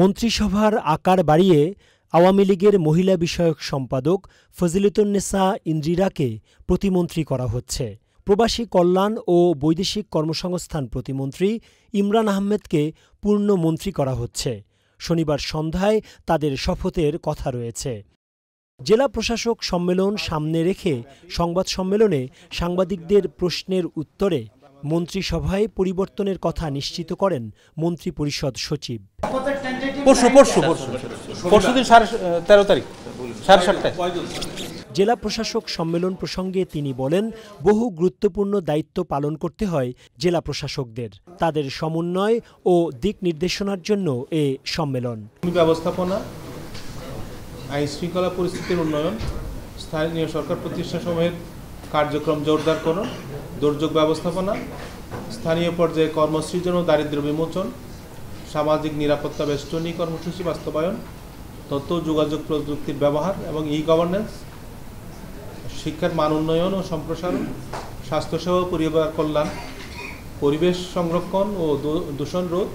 মন্ত্রিসভার আকার বাড়িয়ে আওয়ামী লীগের মহিলা বিষয়ক সম্পাদক ফজিলতুন্নেসা ইন্দ্রিরাকে প্রতিমন্ত্রী করা হচ্ছে প্রবাসী কল্যাণ ও বৈদেশিক কর্মসংস্থান প্রতিমন্ত্রী ইমরান আহমেদকে পূর্ণ মন্ত্রী করা হচ্ছে শনিবার সন্ধ্যায় তাদের শপথের কথা রয়েছে জেলা প্রশাসক সম্মেলন সামনে রেখে সংবাদ সম্মেলনে সাংবাদিকদের প্রশ্নের উত্তরে মন্ত্রিসভায় পরিবর্তনের কথা নিশ্চিত করেন মন্ত্রী পরিষদ সচিব জেলা প্রশাসক সম্মেলন প্রসঙ্গে তিনি বলেন বহু গুরুত্বপূর্ণ দায়িত্ব পালন করতে হয় জেলা প্রশাসকদের তাদের সমন্বয় ও দিক নির্দেশনার জন্য এ সম্মেলন ব্যবস্থাপনা আইন শৃঙ্খলা পরিস্থিতির উন্নয়ন স্থানীয় সরকার প্রতিষ্ঠা প্রতিষ্ঠানসমূহের কার্যক্রম জোরদার করুন দুর্যোগ ব্যবস্থাপনা স্থানীয় পর্যায়ে কর্মসৃজন ও দারিদ্র বিমোচন সামাজিক নিরাপত্তা বেষ্টনী কর্মসূচি বাস্তবায়ন তথ্য যোগাযোগ প্রযুক্তির ব্যবহার এবং ই গভর্নেন্স শিক্ষার মান উন্নয়ন ও সম্প্রসারণ স্বাস্থ্যসেবা পরিবার কল্যাণ পরিবেশ সংরক্ষণ ও দূষণ রোধ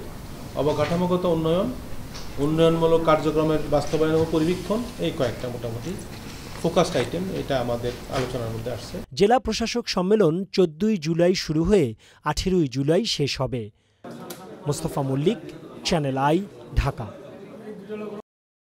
অবকাঠামোগত উন্নয়ন উন্নয়নমূলক কার্যক্রমের বাস্তবায়ন ও পরিবীক্ষণ এই কয়েকটা মোটামুটি ফোকাসড আইটেম এটা আমাদের আলোচনার মধ্যে আসছে জেলা প্রশাসক সম্মেলন চোদ্দই জুলাই শুরু হয়ে আঠেরোই জুলাই শেষ হবে মোস্তফা মল্লিক চ্যানেল আই ঢাকা